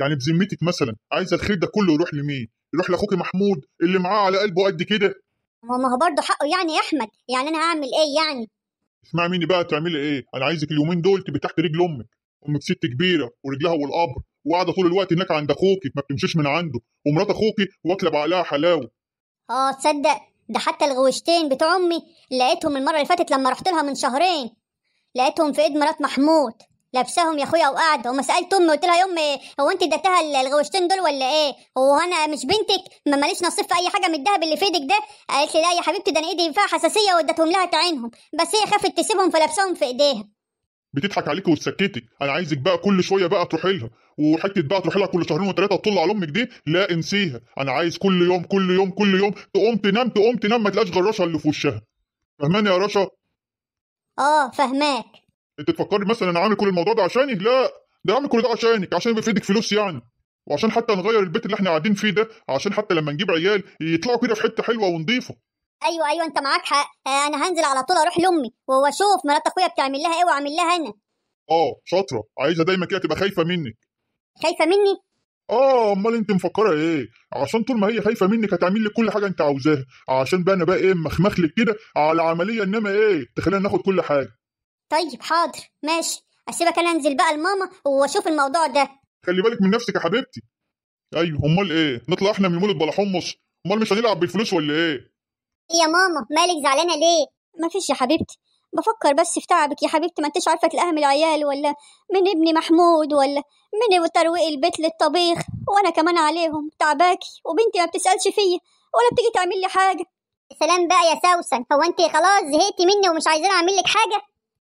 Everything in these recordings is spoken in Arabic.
يعني بذمتك مثلا عايزه الخير ده كله يروح لمين؟ يروح لاخوك محمود اللي معاه على قلبه قد كده ما هو برضه حقه يعني يا احمد يعني انا هعمل ايه يعني اسمعي مني بقى تعملي ايه انا عايزك اليومين دول تبقي تحت رجل امك امك ست كبيره ورجلها والقبر وقاعده طول الوقت هناك عند اخوكي ما بتمشيش من عنده ومرات اخوكي واكله بعقلها حلاوه اه تصدق ده حتى الغوشتين بتوع امي لقيتهم المره اللي فاتت لما رحت لها من شهرين لقيتهم في ايد مرات محمود لابساهم يا اخويا وقعد وما سالت امي قلت لها يا امي هو انت اديتها الغوشتين دول ولا ايه هو انا مش بنتك ما ماليش نصيب في اي حاجه من الدهب اللي في ايدك ده قالت لي لا يا حبيبتي ده انا ايدي فيها حساسيه واديتهم لها تعينهم بس هي خافت تسيبهم فلابساهم في ايديها بتضحك عليكي وتسكتك انا عايزك بقى كل شويه بقى تروحي لها وحته بقى تروحي لها كل شهرين وثلاثه تطلع على امك دي لا انسيها انا عايز كل يوم كل يوم كل يوم تقوم تنام تقوم تنام ما تلاقيش غير رشا اللي في وشها فهماني يا رشا اه فهماك انت تفكري مثلا انا عامل كل الموضوع ده عشاني لا ده عامل كل ده عشانك عشان يبقى في ايدك فلوس يعني وعشان حتى نغير البيت اللي احنا قاعدين فيه ده عشان حتى لما نجيب عيال يطلعوا كده في حته حلوه ونضيفه ايوه ايوه انت معاك حق آه، انا هنزل على طول اروح لامي واشوف مرات اخويا بتعمل لها ايه واعمل لها انا اه شاطره عايزه دايما كده تبقى خايفه منك خايفه مني اه امال انت مفكره ايه عشان طول ما هي خايفه منك هتعمل لي كل حاجه انت عاوزاها عشان بقى انا بقى ايه مخمخلك كده على عمليه انما ايه تخلينا ناخد كل حاجه طيب حاضر ماشي اسيبك انا انزل بقى لماما واشوف الموضوع ده خلي بالك من نفسك يا حبيبتي ايوه امال ايه نطلع احنا من مولد بلا حمص امال مش هنلعب بالفلوس ولا إيه؟, ايه يا ماما مالك زعلانه ليه مفيش يا حبيبتي بفكر بس في تعبك يا حبيبتي ما انتش عارفه من العيال ولا من ابني محمود ولا من ترويق البيت للطبيخ وانا كمان عليهم تعباكي وبنتي ما بتسالش فيا ولا بتيجي تعمل لي حاجه سلام بقى يا سوسن هو انت خلاص زهقتي مني ومش عايزين اعمل لك حاجه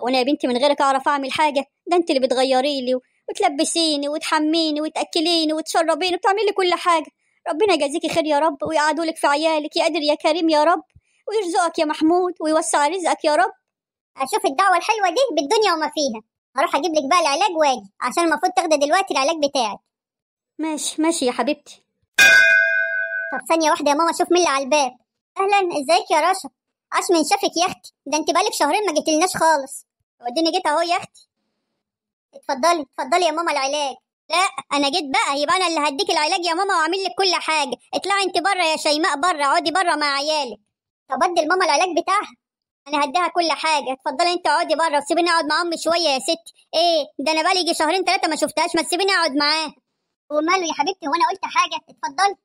وانا يا بنتي من غيرك اعرف اعمل حاجه ده انت اللي بتغيري لي وتلبسيني وتحميني وتاكليني وتشربيني وبتعملي كل حاجه ربنا يجازيكي خير يا رب ويقعدوا لك في عيالك يا قادر يا كريم يا رب ويرزقك يا محمود ويوسع رزقك يا رب اشوف الدعوه الحلوه دي بالدنيا وما فيها هروح اجيب لك بقى العلاج واجي عشان المفروض تاخدي دلوقتي العلاج بتاعك ماشي ماشي يا حبيبتي طب ثانيه واحده يا ماما اشوف مين اللي على الباب اهلا ازيك يا رشا عاش من شافك يا اختي ده انت بقالك شهرين ما جيتلناش خالص وديني جيت اهو يا اختي اتفضلي اتفضلي يا ماما العلاج لا انا جيت بقى يبقى انا اللي هديك العلاج يا ماما واعمل لك كل حاجه اطلعي انت بره يا شيماء بره اقعدي بره مع عيالك طب ادي لماما العلاج بتاعها انا هديها كل حاجه اتفضلي انت اقعدي بره وسيبيني اقعد مع امي شويه يا ستي ايه ده انا بقالي شهرين ثلاثه ما شفتهاش ما تسيبيني اقعد معاها وماله يا حبيبتي وانا قلت حاجه اتفضلي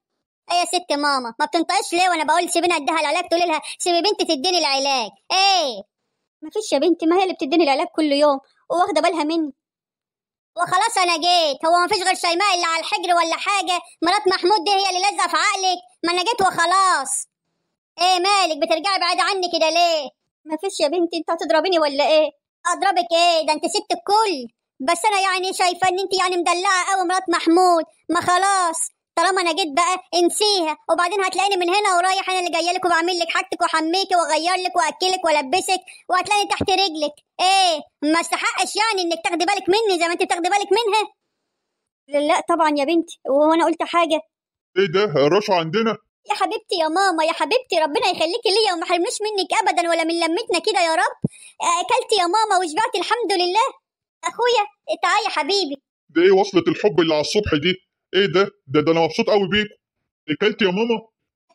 ايه يا ست ماما ما بتنطقش ليه وانا بقول سيبيني اديها العلاج تقولي لها سيبي بنتي تديني العلاج ايه مفيش يا بنتي ما هي اللي بتديني العلاج كل يوم وواخده بالها مني وخلاص انا جيت هو مفيش غير شيماء اللي على الحجر ولا حاجه مرات محمود دي هي اللي لازقه في عقلك ما انا جيت وخلاص ايه مالك بترجعي بعيد عني كده ليه مفيش يا بنتي انت هتضربيني ولا ايه اضربك ايه ده انت سبت الكل بس انا يعني شايفه ان انت يعني مدلعه قوي مرات محمود ما خلاص طالما انا جيت بقى انسيها وبعدين هتلاقيني من هنا ورايح انا اللي جايه لك وبعمل لك حاجتك وحميكي واغير لك واكلك والبسك وهتلاقيني تحت رجلك ايه ما استحقش يعني انك تاخدي بالك مني زي ما انت بتاخدي بالك منها لا طبعا يا بنتي وهو انا قلت حاجه ايه ده رش عندنا يا حبيبتي يا ماما يا حبيبتي ربنا يخليكي ليا وما حرمناش منك ابدا ولا من لمتنا كده يا رب آه، اكلتي يا ماما وشبعتي الحمد لله اخويا تعالى يا حبيبي ده ايه وصلة الحب اللي على الصبح دي ايه ده ده ده انا مبسوط قوي بيك اكلت يا ماما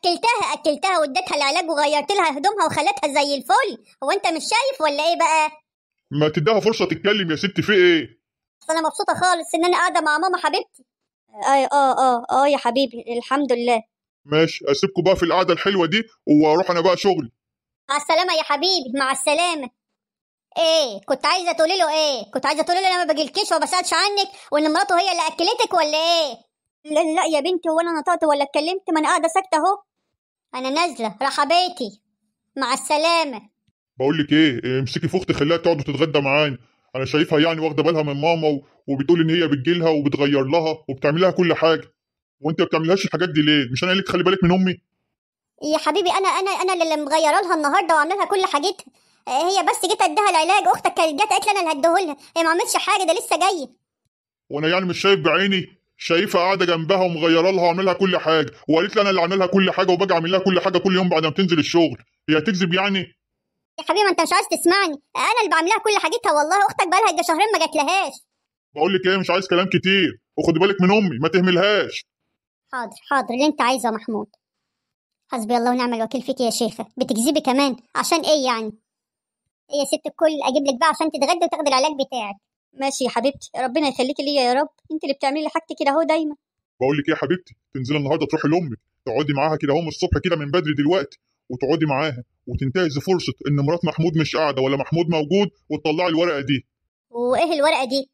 اكلتها اكلتها واديتها العلاج وغيرت لها هدومها وخلتها زي الفل هو انت مش شايف ولا ايه بقى ما تديها فرصه تتكلم يا ست في ايه انا مبسوطه خالص ان انا قاعده مع ماما حبيبتي اي آه،, اه اه اه يا حبيبي الحمد لله ماشي اسيبكم بقى في القعده الحلوه دي واروح انا بقى شغل مع السلامه يا حبيبي مع السلامه ايه كنت عايزه تقولي له ايه كنت عايزه تقولي له انا ما بجيلكيش وما بسالش عنك وان مراته هي اللي اكلتك ولا ايه لا, لا يا بنتي ولا نطقت ولا اتكلمت ما انا قاعده ساكته اهو انا نازله راحه بيتي مع السلامه بقول لك ايه, إيه، امسكي فوختي خليها تقعد وتتغدى معانا انا شايفها يعني واخده بالها من ماما و... وبتقول ان هي بتجيلها وبتغير لها وبتعمل لها كل حاجه وانت ما بتعملهاش الحاجات دي ليه مش انا قلت لك خلي بالك من امي يا حبيبي انا انا انا اللي مغيره لها النهارده وعامله لها كل حاجتها إيه، هي بس جيت اديها العلاج اختك كانت جت قالت لي انا اللي هديه لها هي ما عملتش حاجه ده لسه جايه وانا يعني مش شايف بعيني شايفة قاعده جنبها ومغيره لها وعاملها كل حاجه وقالت لي انا اللي عاملها كل حاجه وباجي اعمل لها كل حاجه كل يوم بعد ما بتنزل الشغل هي هتكذب يعني يا حبيبي ما انت مش عايز تسمعني انا اللي بعملها كل حاجتها والله اختك بقالها ده شهرين ما جاتلهاش بقول لك ايه مش عايز كلام كتير وخدي بالك من امي ما تهملهاش حاضر حاضر اللي انت عايزه يا محمود حسبي الله ونعم الوكيل فيك يا شيخه بتكذبي كمان عشان ايه يعني ايه يا ست الكل اجيب لك بقى عشان تتغدى وتاخدي العلاج بتاعك ماشي يا حبيبتي ربنا يخليكي ليا يا رب انت اللي بتعملي لي حاجتي كده اهو دايما بقول لك ايه يا حبيبتي تنزلي النهارده تروحي لامك تقعدي معاها كده اهو من الصبح كده من بدري دلوقتي وتقعدي معاها وتنتهزي فرصه ان مرات محمود مش قاعده ولا محمود موجود وتطلعي الورقه دي وايه الورقه دي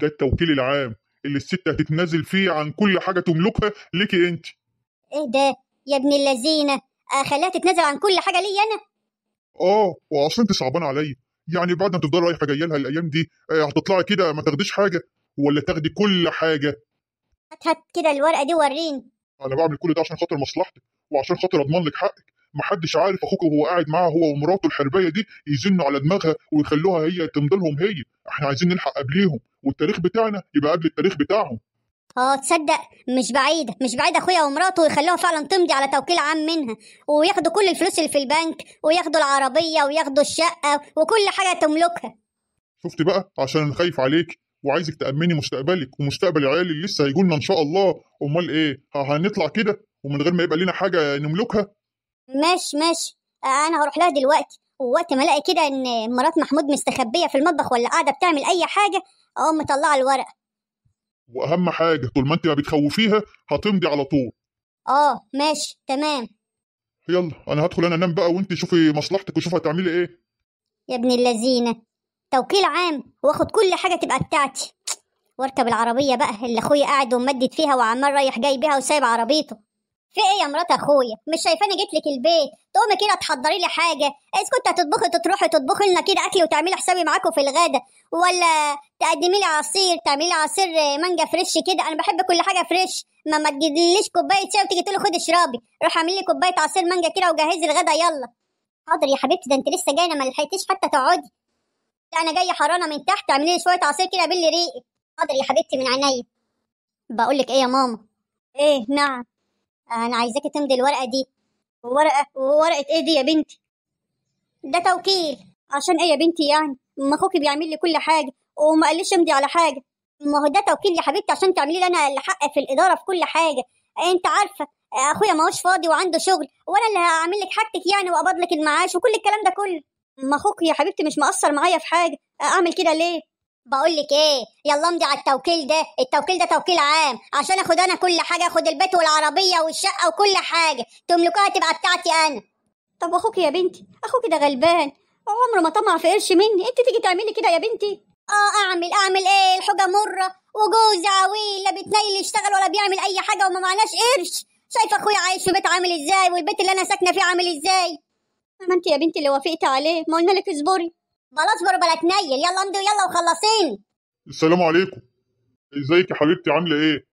ده التوكيل العام اللي الست هتتنازل فيه عن كل حاجه تملكها ليكي انت ايه ده يا ابن اللذينه اخليها آه، تتنازل عن كل حاجه ليا انا اه واصل انت صعبان عليا يعني بعد ما تفضلي رايحه جايه لها الايام دي آه، هتطلعي كده ما تاخديش حاجه ولا تاخدي كل حاجه هات هات كده الورقه دي وريني انا بعمل كل ده عشان خاطر مصلحتك وعشان خاطر اضمن لك حقك محدش عارف اخوك وهو قاعد معاها هو ومراته الحربايه دي يزنوا على دماغها ويخلوها هي تمضي لهم هي احنا عايزين نلحق قبليهم والتاريخ بتاعنا يبقى قبل التاريخ بتاعهم اه تصدق مش بعيدة مش بعيدة اخويا ومراته يخلوها فعلا تمضي على توكيل عام منها وياخدوا كل الفلوس اللي في البنك وياخدوا العربية وياخدوا الشقة وكل حاجة تملكها شفت بقى عشان انا خايف عليك وعايزك تأمني مستقبلك ومستقبل عيالي اللي لسه هيجوا لنا ان شاء الله امال ايه هنطلع كده ومن غير ما يبقى لنا حاجة نملكها ماشي ماشي انا هروح لها دلوقتي ووقت ما الاقي كده ان مرات محمود مستخبية في المطبخ ولا قاعدة بتعمل اي حاجة اقوم مطلعة الورقة واهم حاجه طول ما انت ما بتخوفيها هتمضي على طول اه ماشي تمام يلا انا هدخل انا انام بقى وانت شوفي مصلحتك وشوفي هتعملي ايه يا ابن اللذينه توكيل عام واخد كل حاجه تبقى بتاعتي واركب العربيه بقى اللي اخويا قاعد وممدد فيها وعمال رايح جاي بيها وسايب عربيته في ايه يا مرات اخويا مش شايفاني جيت لك البيت تقومي كده تحضري لي حاجه اذا إيه، كنت هتطبخي تروحي تطبخي لنا كده اكل وتعملي حسابي معاكم في الغدا ولا تقدمي لي عصير تعملي لي عصير مانجا فريش كده انا بحب كل حاجه فريش ما ما تجيليش كوبايه شاي وتيجي تقولي خدي اشربي روح اعملي لي كوبايه عصير مانجا كده وجهزي الغدا يلا حاضر يا حبيبتي ده انت لسه جايه ما لحقتيش حتى تقعدي لا انا جايه حرانه من تحت اعملي لي شويه عصير كده بالي ريقي حاضر يا حبيبتي من عينيا بقول لك ايه يا ماما ايه نعم انا عايزاكي تمضي الورقه دي ورقه ورقه ايه دي يا بنتي ده توكيل عشان ايه يا بنتي يعني ما اخوكي بيعمل لي كل حاجه وما قاليش امضي على حاجه ما هو ده توكيل يا حبيبتي عشان تعملي لي انا الحق في الاداره في كل حاجه انت عارفه اخويا ماهوش فاضي وعنده شغل وانا اللي هعمل لك حاجتك يعني واقبض لك المعاش وكل الكلام ده كله ما اخوك يا حبيبتي مش مقصر معايا في حاجه اعمل كده ليه بقول لك ايه يلا امضي على التوكيل ده التوكيل ده توكيل عام عشان اخد انا كل حاجه اخد البيت والعربيه والشقه وكل حاجه تملكوها تبقى بتاعتي انا طب اخوك يا بنتي اخوك ده غلبان عمره ما طمع في قرش مني انت تيجي تعملي كده يا بنتي اه اعمل اعمل ايه الحجه مره وجوز عويل لا بيتنيل يشتغل ولا بيعمل اي حاجه وما معناش قرش شايفه اخويا عايش في بيت عامل ازاي والبيت اللي انا ساكنه فيه عامل ازاي ما انت يا بنتي اللي وافقتي عليه ما قلنا لك اصبري اصبر بربلة تنيل يلا امضي ويلا وخلصين السلام عليكم ازيك يا حبيبتي عامله ايه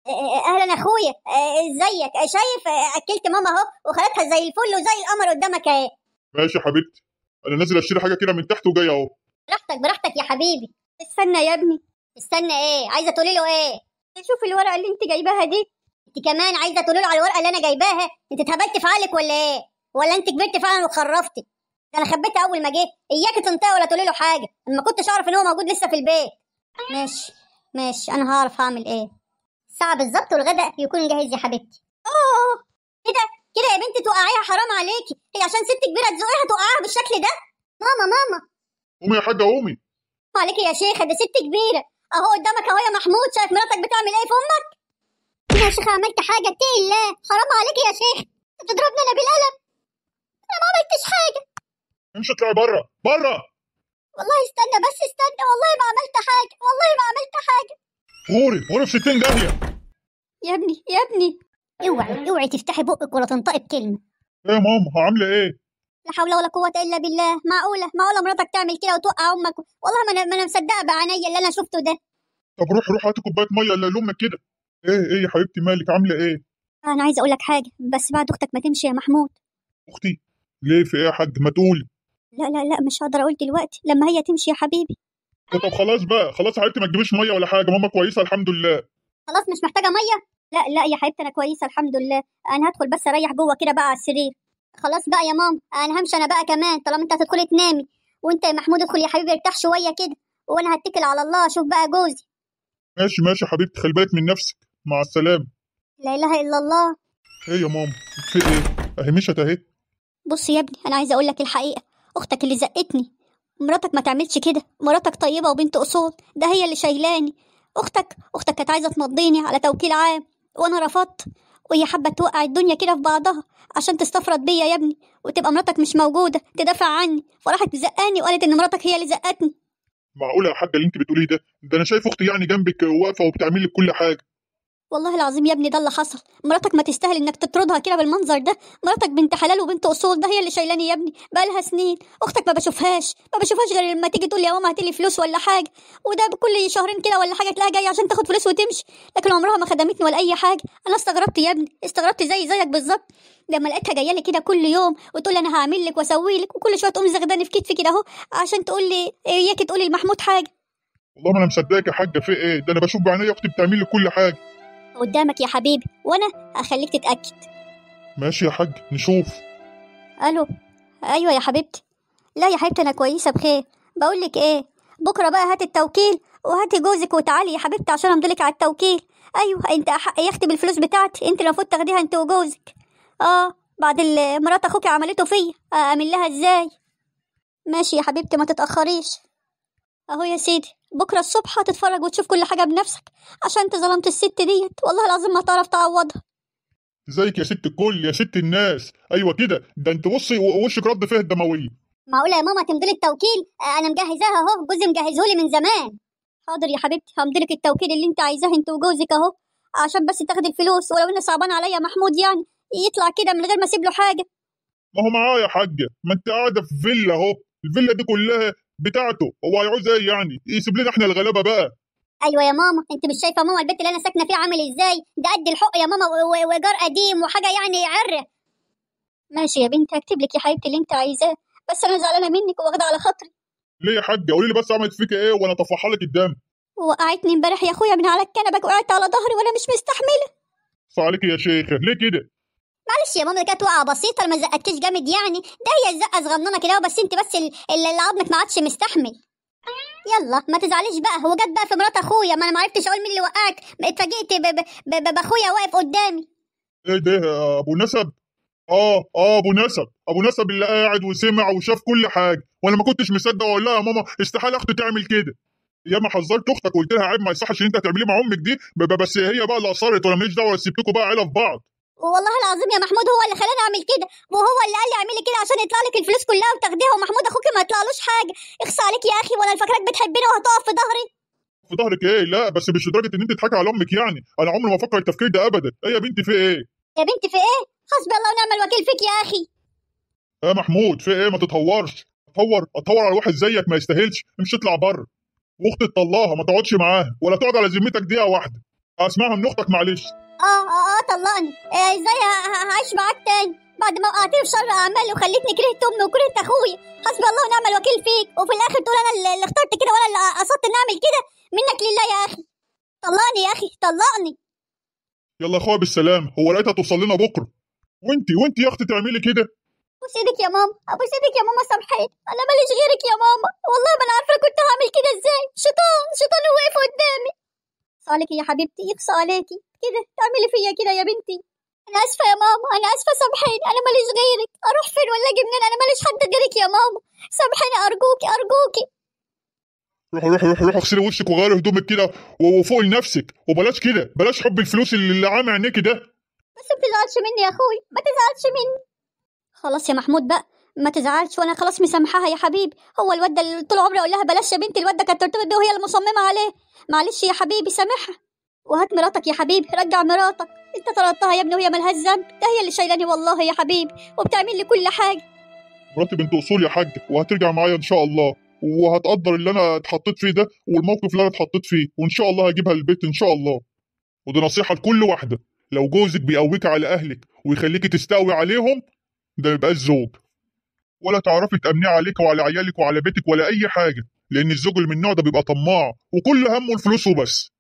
اهلا اخويا ازيك شايف اكلت ماما اهو وخلتها زي الفل وزي القمر قدامك اهي ماشي يا حبيبتي انا نازل اشتري حاجه كده من تحت وجاي اهو براحتك براحتك يا حبيبي استنى يا ابني استنى ايه عايزه تقولي له ايه شوف الورقه اللي انت جايباها دي انت كمان عايزه تقولي له على الورقه اللي انا جايباها انت اتهبلت في عقلك ولا ايه ولا انت كبرت فعلا وخرفتي ده انا خبيتها اول ما جه اياك تنطقي ولا تقولي له حاجه اما كنتش اعرف ان هو موجود لسه في البيت ماشي ماشي انا هعرف هعمل ايه الساعه بالظبط والغداء يكون جاهز يا حبيبتي اوه ايه ده كده يا بنتي توقعيها حرام عليكي هي عشان ست كبيره تزقيها توقعها بالشكل ده ماما ماما قومي يا حاجه قومي عليك يا شيخه ده ست كبيره اهو قدامك اهو يا محمود شايف مراتك بتعمل ايه في امك يا شيخه عملت حاجه اتقي الله حرام عليكي يا شيخ تضربني انا بالقلم انا ما عملتش حاجه امشي اطلعي بره بره والله استنى بس استنى والله ما عملت حاجه والله ما عملت حاجه فوري فوري في 60 داهيه يا ابني يا ابني اوعي اوعي تفتحي بقك ولا تنطقي بكلمه ايه يا ماما عامله ايه لا حول ولا قوة إلا بالله معقولة معقولة مراتك تعمل كده وتوقع أمك والله ما أنا ما أنا مصدقة بعينيا اللي أنا شفته ده طب روح روح هاتي كوباية مية إلا لأمك كده إيه إيه يا حبيبتي مالك عاملة إيه أنا عايزة أقول لك حاجة بس بعد أختك ما تمشي يا محمود أختي ليه في إيه يا حاج ما تقولي لا لا لا مش هقدر اقول دلوقتي لما هي تمشي يا حبيبي طب خلاص بقى خلاص يا حبيبتي ما تجيبيش ميه ولا حاجه ماما كويسه الحمد لله خلاص مش محتاجه ميه لا لا يا حبيبتي انا كويسه الحمد لله انا هدخل بس اريح جوه كده بقى على السرير خلاص بقى يا ماما انا همشي انا بقى كمان طالما انت هتدخلي تنامي وانت يا محمود ادخل يا حبيبي ارتاح شويه كده وانا هتكل على الله اشوف بقى جوزي ماشي ماشي يا حبيبتي خلي بالك من نفسك مع السلامه لا اله الا الله ايه يا ماما في ايه اهي مشت اهي بص يا ابني انا عايزه اقول لك الحقيقه اختك اللي زقتني مراتك ما تعملش كده مراتك طيبه وبنت اصول ده هي اللي شايلاني اختك اختك كانت عايزه تمضيني على توكيل عام وانا رفضت وهي حابه توقع الدنيا كده في بعضها عشان تستفرد بيا يا ابني وتبقى مراتك مش موجوده تدافع عني فراحت زقاني وقالت ان مراتك هي اللي زقتني معقوله يا حاجه اللي انت بتقوليه ده ده انا شايف اختي يعني جنبك واقفه وبتعمل لك كل حاجه والله العظيم يا ابني ده اللي حصل مراتك ما تستاهل انك تطردها كده بالمنظر ده مراتك بنت حلال وبنت اصول ده هي اللي شايلاني يا ابني بقالها سنين اختك ما بشوفهاش ما بشوفهاش غير لما تيجي تقول لي يا ماما هاتلي فلوس ولا حاجه وده بكل شهرين كده ولا حاجه تلاقيها جايه عشان تاخد فلوس وتمشي لكن عمرها ما خدمتني ولا اي حاجه انا استغربت يا ابني استغربت زي زيك بالظبط لما لقيتها جايه لي كده كل يوم وتقول لي انا هعمل لك واسوي لك وكل شويه تقوم زغداني في كتفي كده اهو عشان تقول لي اياك تقولي لمحمود حاجه والله ما انا مصدقك يا حاجه في ايه ده انا بشوف بعينيا اختي بتعمل لي كل حاجه قدامك يا حبيبي وأنا هخليك تتأكد ماشي يا حاج نشوف ألو أيوة يا حبيبتي لا يا حبيبتي أنا كويسة بخير بقول لك إيه بكرة بقى هات التوكيل وهاتي جوزك وتعالي يا حبيبتي عشان أمضيلك على التوكيل أيوة أنت أحق يا اختي بالفلوس بتاعتي أنت المفروض تاخديها أنت وجوزك آه بعد اللي مرات أخوك عملته فيا اعمل لها إزاي ماشي يا حبيبتي ما تتأخريش أهو يا سيدي بكرة الصبح هتتفرج وتشوف كل حاجة بنفسك عشان انت ظلمت الست ديت والله العظيم ما تعرف تعوضها ازيك يا ست الكل يا ست الناس ايوه كده ده انت بصي وشك رد فيها الدمويه معقولة يا ماما تمضي التوكيل آه، انا مجهزاها اهو جوزي مجهزهولي من زمان حاضر يا حبيبتي لك التوكيل اللي انت عايزاه انت وجوزك اهو عشان بس تاخد الفلوس ولو انه صعبان عليا محمود يعني يطلع كده من غير ما اسيب له حاجه ما هو معايا يا حاجه ما انت قاعده في فيلا اهو الفيلا دي كلها بتاعته هو هيعوز ايه يعني يسيب لنا احنا الغلابه بقى ايوه يا ماما انت مش شايفه ماما البيت اللي انا ساكنه فيه عامل ازاي ده قد الحق يا ماما وايجار قديم وحاجه يعني عره ماشي يا بنتي هكتب لك يا حبيبتي اللي انت عايزاه بس انا زعلانه منك واخده على خاطري ليه يا حاجه قولي لي بس عملت فيك ايه وانا طفحها لك وقعتني امبارح يا اخويا من على الكنبه وقعت على ظهري وانا مش مستحمله عليك يا شيخه ليه كده معلش يا ماما ده كانت وقعه بسيطه ما زقتكيش جامد يعني ده هي الزقه صغننه كده بس انت بس اللي عظمك ما عادش مستحمل يلا ما تزعليش بقى هو جت بقى في مرات اخويا ما انا ما عرفتش اقول مين اللي وقعك اتفاجئت باخويا واقف قدامي ايه ده ابو نسب اه اه ابو نسب ابو نسب اللي قاعد وسمع وشاف كل حاجه وانا ما كنتش مصدق اقول لها يا ماما استحاله اخته تعمل كده يا ما حذرت اختك وقلت لها عيب ما يصحش ان انت تعمليه مع امك دي بس هي بقى اللي اصرت وانا ماليش دعوه سبتكم بقى عيله في بعض والله العظيم يا محمود هو اللي خلاني اعمل كده وهو اللي قال لي اعملي كده عشان يطلع لك الفلوس كلها وتاخديها ومحمود اخوك ما يطلعلوش حاجه اخسى عليك يا اخي وانا فاكراك بتحبني وهتقف في ظهري في ظهرك ايه لا بس مش لدرجه ان انت تضحكي على امك يعني انا عمري ما افكر التفكير ده ابدا ايه يا بنتي في ايه يا بنتي في ايه حسبي الله ونعم الوكيل فيك يا اخي إيه يا محمود في ايه ما تتهورش اتهور اتهور على واحد زيك ما يستاهلش امشي اطلع بره واختي تطلعها ما تقعدش معاها ولا تقعد على ذمتك دقيقه واحده اسمعها من اختك معلش اه اه اه طلقني إيه، ازاي هعيش معاك تاني بعد ما وقعتني في شر اعمالي وخليتني كرهت امي وكرهت اخويا حسبي الله ونعم الوكيل فيك وفي الاخر تقول انا اللي اخترت كده وانا اللي قصدت إني اعمل كده منك لله يا اخي طلقني يا اخي طلقني يلا يا اخويا بالسلام هو لقيتها توصل لنا بكره وانت وانت يا اختي تعملي كده ابوس ايدك يا ماما ابوس ايدك يا ماما سامحيني انا ماليش غيرك يا ماما والله ما انا عارفه كنت هعمل كده ازاي شيطان شيطان وقف قدامي صالك يا حبيبتي يقصى صالكي كده تعملي فيا كده يا بنتي انا اسفه يا ماما انا اسفه سامحيني انا ماليش غيرك اروح فين ولا اجي منين انا ماليش حد غيرك يا ماما سامحيني ارجوكي ارجوكي روحي روحي روحي روح اغسلي وشك وغيري هدومك كده وفوقي لنفسك وبلاش كده بلاش حب الفلوس اللي عامي عينيكي ده بس ما تزعلش مني يا اخوي ما تزعلش مني خلاص يا محمود بقى ما تزعلش وانا خلاص مسامحاها يا حبيبي هو الواد ده اللي طول عمري اقول لها بلاش يا بنتي الواد ده كانت ترتبط بيه وهي المصممه عليه معلش يا حبيبي سامحها وهات مراتك يا حبيبي رجع مراتك انت طردتها يا ابني وهي مالهاش ذنب ده هي اللي شايلاني والله يا حبيبي وبتعمل لي كل حاجه مراتي بنت اصول يا حاج وهترجع معايا ان شاء الله وهتقدر اللي انا اتحطيت فيه ده والموقف اللي انا اتحطيت فيه وان شاء الله هجيبها للبيت ان شاء الله ودي نصيحه لكل واحده لو جوزك بيقويك على اهلك ويخليكي تستقوي عليهم ده ميبقاش زوج ولا تعرفي تامنيه عليك وعلى عيالك وعلى بيتك ولا اي حاجه لان الزوج اللي من النوع ده بيبقى طماع وكل همه الفلوس وبس